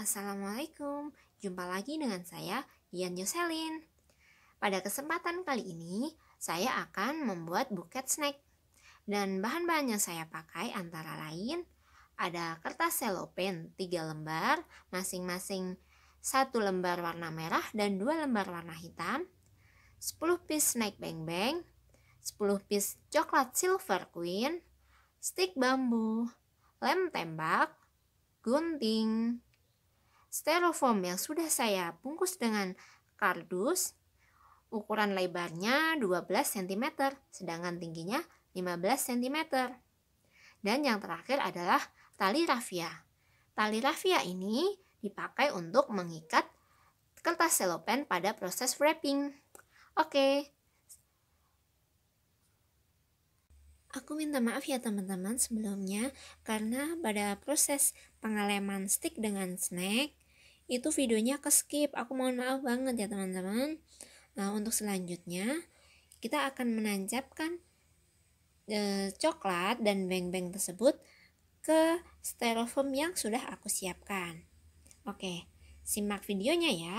Assalamualaikum. Jumpa lagi dengan saya, Dian Yoselin. Pada kesempatan kali ini, saya akan membuat buket snack. Dan bahan-bahan yang saya pakai antara lain ada kertas selopen 3 lembar, masing-masing satu lembar warna merah dan dua lembar warna hitam, 10 piece snack bang bang, 10 piece coklat silver queen, stick bambu, lem tembak, gunting, styrofoam yang sudah saya bungkus dengan kardus ukuran lebarnya 12 cm sedangkan tingginya 15 cm dan yang terakhir adalah tali rafia tali rafia ini dipakai untuk mengikat kertas selopen pada proses wrapping oke Aku minta maaf ya teman-teman sebelumnya karena pada proses pengaleman stick dengan snack itu videonya ke skip aku mohon maaf banget ya teman-teman nah untuk selanjutnya kita akan menancapkan e, coklat dan beng-beng tersebut ke styrofoam yang sudah aku siapkan oke simak videonya ya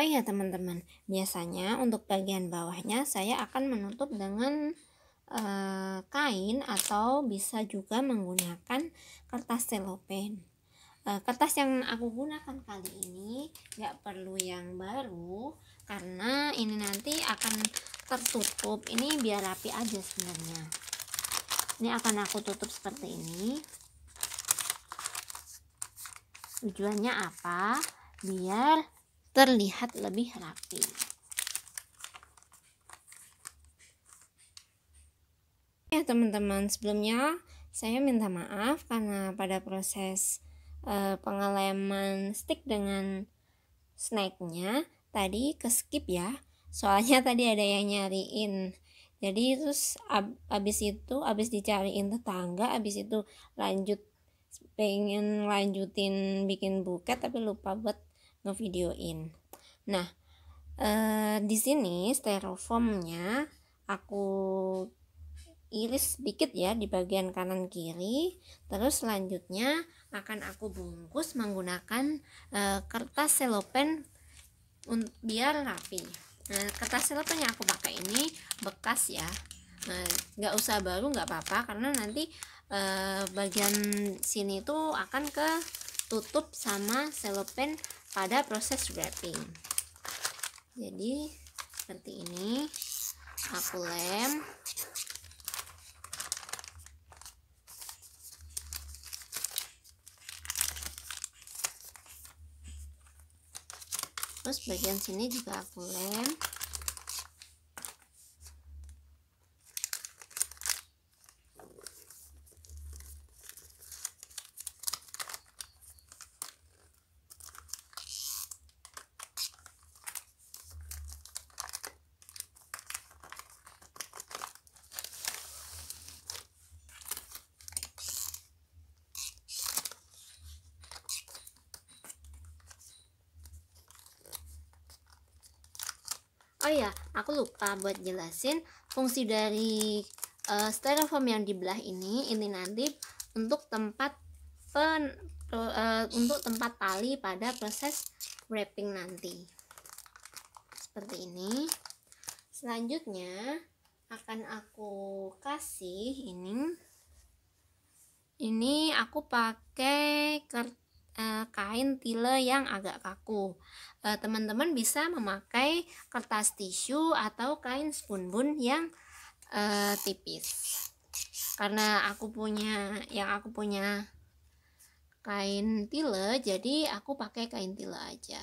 Oh iya teman-teman, biasanya untuk bagian bawahnya saya akan menutup dengan e, kain atau bisa juga menggunakan kertas selopen. E, eh, kertas yang aku gunakan kali ini nggak perlu yang baru karena ini nanti akan tertutup. Ini biar rapi aja sebenarnya. Ini akan aku tutup seperti ini. Tujuannya apa? Biar terlihat lebih rapi. Ya teman-teman, sebelumnya saya minta maaf karena pada proses e, eh, pengeleman stick dengan snacknya tadi ke skip ya. Soalnya tadi ada yang nyariin. Jadi terus ab, abis itu abis dicariin tetangga, abis itu lanjut pengen lanjutin bikin buket tapi lupa buat ngevideoin. Nah, eh, di sini styrofoamnya aku iris sedikit ya di bagian kanan kiri. Terus selanjutnya akan aku bungkus menggunakan eh, kertas selopen biar rapi. Nah, kertas selopen yang aku pakai ini bekas ya. Nah, nggak nah, usah baru nggak apa-apa karena nanti eh, bagian sini tuh akan ke tutup sama selopen pada proses wrapping jadi seperti ini aku lem terus bagian sini juga aku lem oh ya aku lupa buat jelasin fungsi dari uh, styrofoam yang dibelah ini ini nanti untuk tempat pen, uh, untuk tempat tali pada proses wrapping nanti seperti ini selanjutnya akan aku kasih ini ini aku pakai kertas Eh, kain tile yang agak kaku. Eh, teman-teman bisa memakai kertas tisu atau kain spoonbun yang uh, tipis. Karena aku punya yang aku punya kain tile, jadi aku pakai kain tile aja.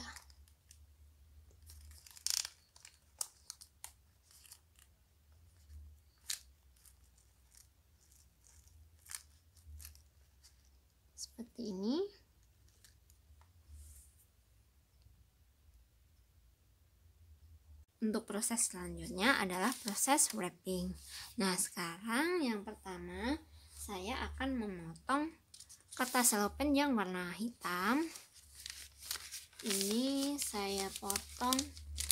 Seperti ini. untuk proses selanjutnya adalah proses wrapping. Nah, sekarang yang pertama saya akan memotong kertas selopen yang warna hitam. Ini saya potong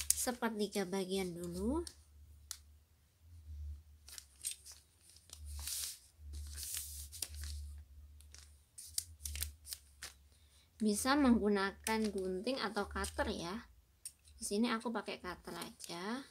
sepertiga bagian dulu. Bisa menggunakan gunting atau cutter ya sini aku pakai cutter aja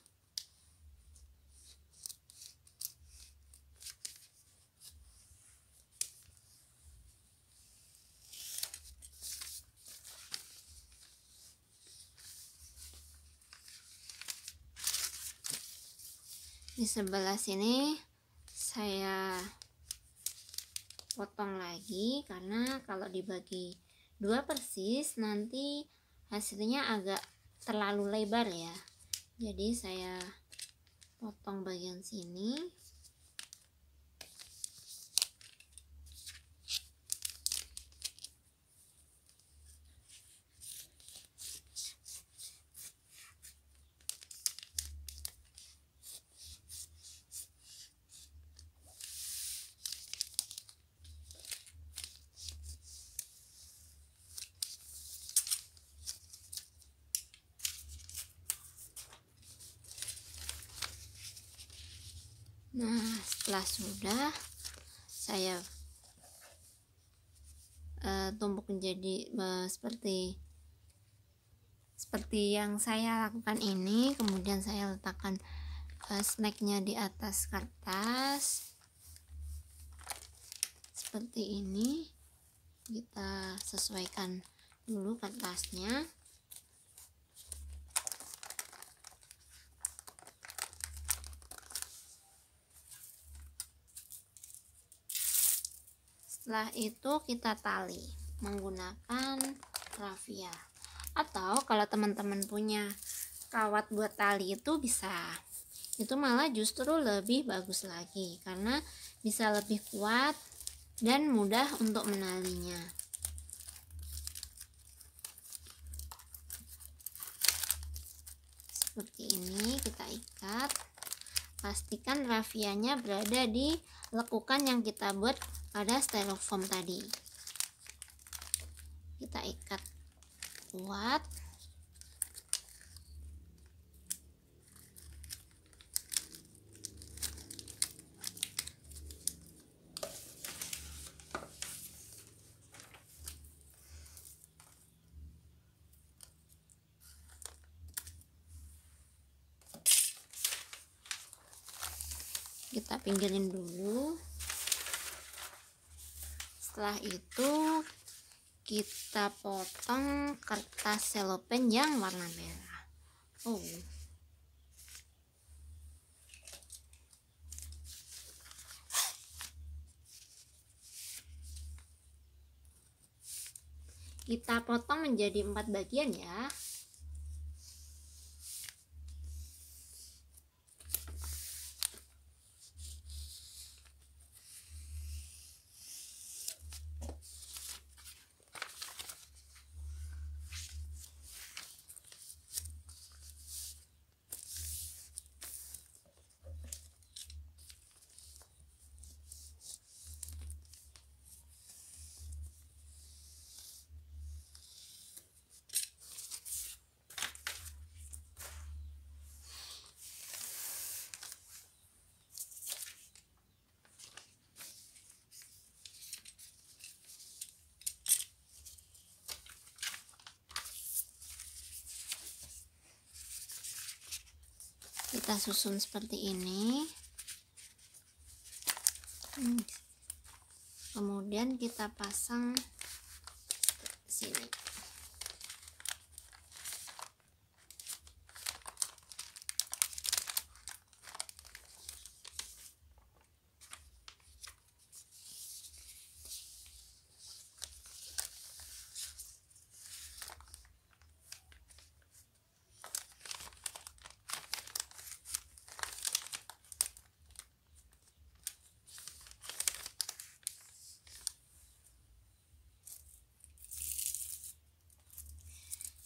di sebelah sini saya potong lagi karena kalau dibagi dua persis nanti hasilnya agak terlalu lebar ya jadi saya potong bagian sini nah setelah sudah saya uh, tumpuk menjadi uh, seperti seperti yang saya lakukan ini kemudian saya letakkan uh, snacknya di atas kertas seperti ini kita sesuaikan dulu kertasnya setelah itu kita tali menggunakan rafia atau kalau teman-teman punya kawat buat tali itu bisa itu malah justru lebih bagus lagi karena bisa lebih kuat dan mudah untuk menalinya seperti ini kita ikat pastikan rafianya berada di lekukan yang kita buat pada styrofoam tadi kita ikat kuat kita pinggirin dulu setelah itu kita potong kertas selopen yang warna merah oh kita potong menjadi empat bagian ya kita susun seperti ini hmm. kemudian kita pasang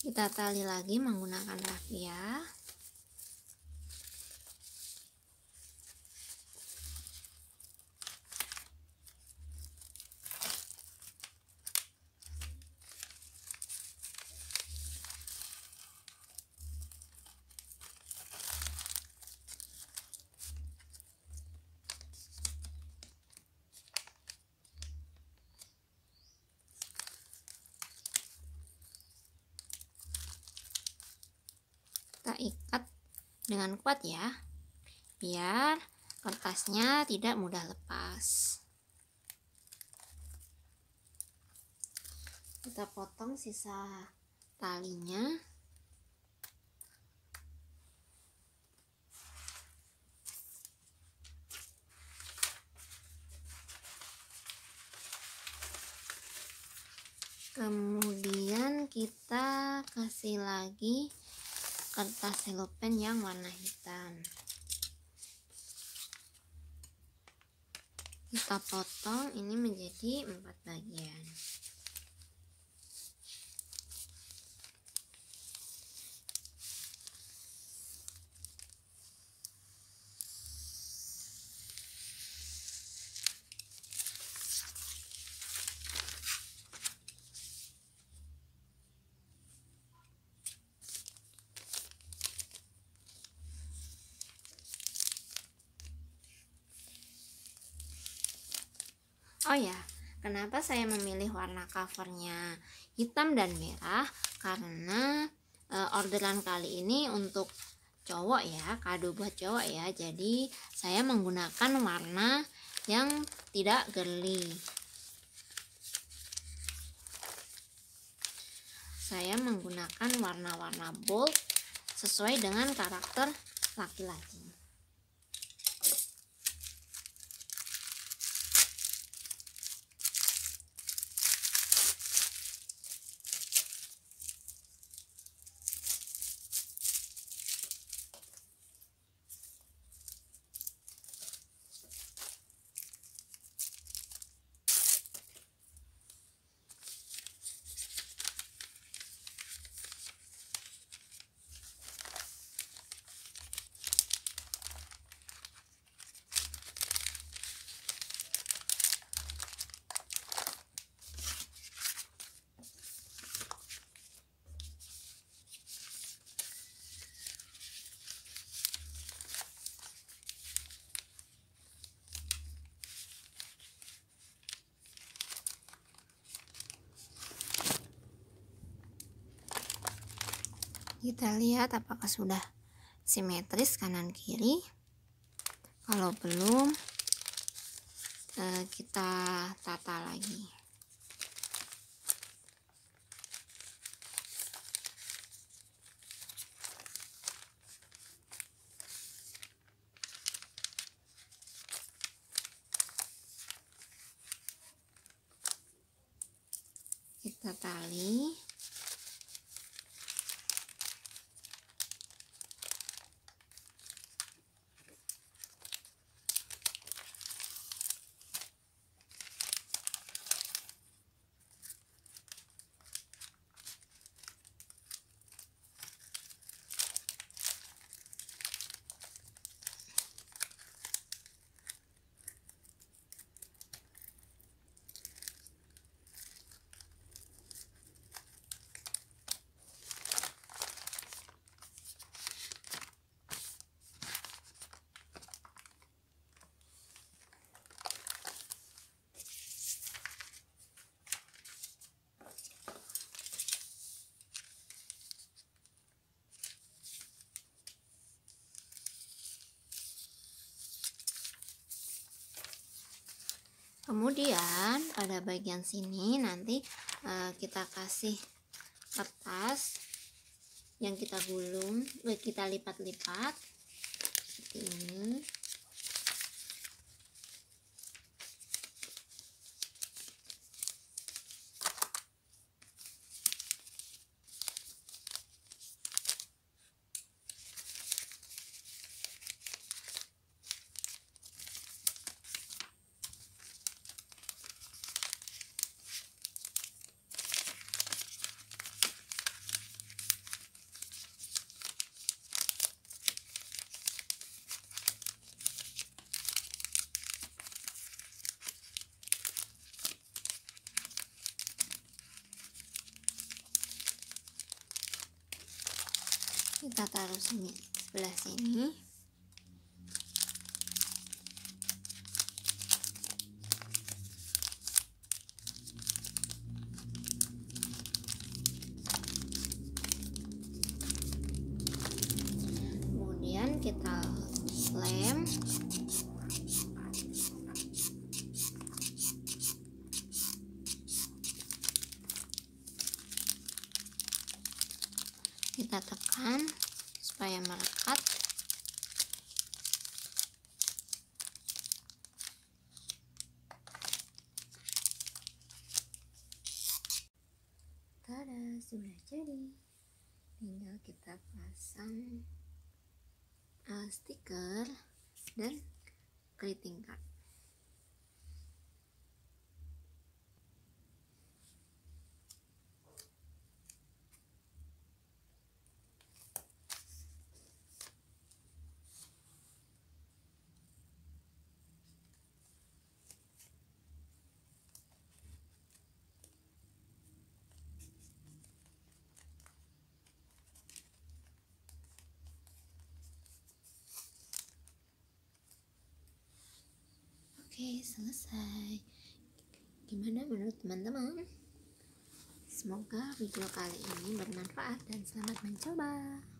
kita tali lagi menggunakan rafia ikat dengan kuat ya biar kertasnya tidak mudah lepas kita potong sisa talinya kemudian kita kasih lagi kertas selopen yang warna hitam kita potong ini menjadi empat bagian Oh ya, kenapa saya memilih warna covernya hitam dan merah? Karena e, orderan kali ini untuk cowok ya, kado buat cowok ya. Jadi saya menggunakan warna yang tidak girly. Saya menggunakan warna-warna bold sesuai dengan karakter laki-laki. kita lihat apakah sudah simetris kanan kiri kalau belum eh, kita tata lagi kita tali kemudian pada bagian sini nanti uh, kita kasih kertas yang kita gulung eh, kita lipat-lipat seperti ini kita taruh sini sebelah sini kemudian kita lem kita tekan supaya melekat tada sudah jadi tinggal kita pasang uh, stiker dan greeting card Oke, selesai. Gimana menurut teman-teman? Semoga video kali ini bermanfaat dan selamat mencoba.